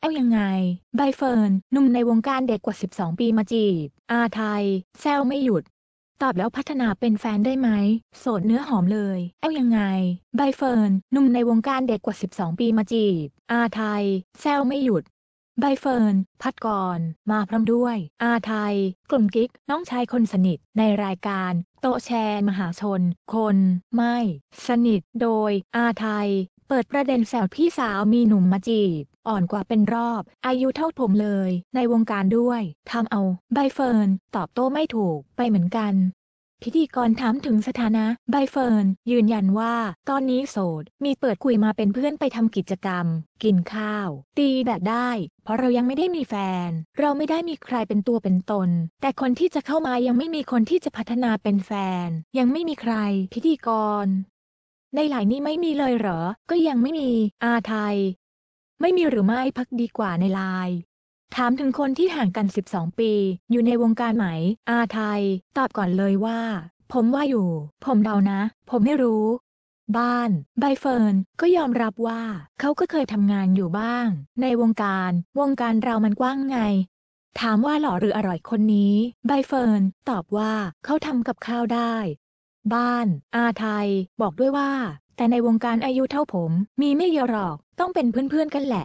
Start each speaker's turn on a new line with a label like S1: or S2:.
S1: เอายังไงใบเฟิร์นหนุ่มในวงการเด็กกว่า 12 ปีมาจีบ อาไทย แซวไม่หยุด ตอบแล้วพัฒนาเป็นแฟนได้ไหมโสดเนื้อหอมเลยเอายังไงใบเฟิร์นหนุ่มในวงการเด็กกว่า 12 ปีมาจีบ อาไทย แซวไม่หยุดใบเฟิร์นพัดก่อน มาพร้อมด้วย อาไทย กลุ่มกิ๊กน้องชายคนสนิทในรายการ โตแชร์ มหาชน คน ไม่สนิทโดย อาไทยเปิดประเด็นแซวพี่สาวมีหนุ่มมาจีบ อ่อนกว่าเป็นรอบอายุเท่าผมเลย ในวงการด้วยทำเอาใบเฟิร์นตอบโต้ไม่ถูกไปเหมือนกัน พิธีกรถามถึงสถานะใบเฟิร์นยืนยันว่า ตอนนี้โสดมีเปิดคุยมาเป็นเพื่อนไปทำกิจกรรม กินข้าว ตีแบบได้ เพราะเรายังไม่ได้มีแฟน เราไม่ได้มีใครเป็นตัวเป็นตน แต่คนที่จะเข้ามายังไม่มีคนที่จะพัฒนาเป็นแฟน ยังไม่มีใคร พิธีกรในหลายนี้ไม่มีเลยเหรอ ก็ยังไม่มี อาไทย ไม่มีหรือไม่พักดีกว่าในไลน์ ถามถึงคนที่ห่างกัน 12 ปี อยู่ในวงการไหมอาไทย ตอบก่อนเลยว่า ผมว่าอยู่ ผมเดานะ ผมไม่รู้ บ้าน ใบเฟิร์น ก็ยอมรับว่า เขาก็เคยทำงานอยู่บ้าง ในวงการ วงการเรามันกว้างไง ถามว่าหล่อหรืออร่อยคนนี้ ใบเฟิร์น ตอบว่า เขาทำกับข้าวได้บ้าน อาไทยบอกด้วยว่า แต่ในวงการอายุเท่าผม มีไม่เยอะหรอกต้องเป็นเพื่อนๆกันแหละ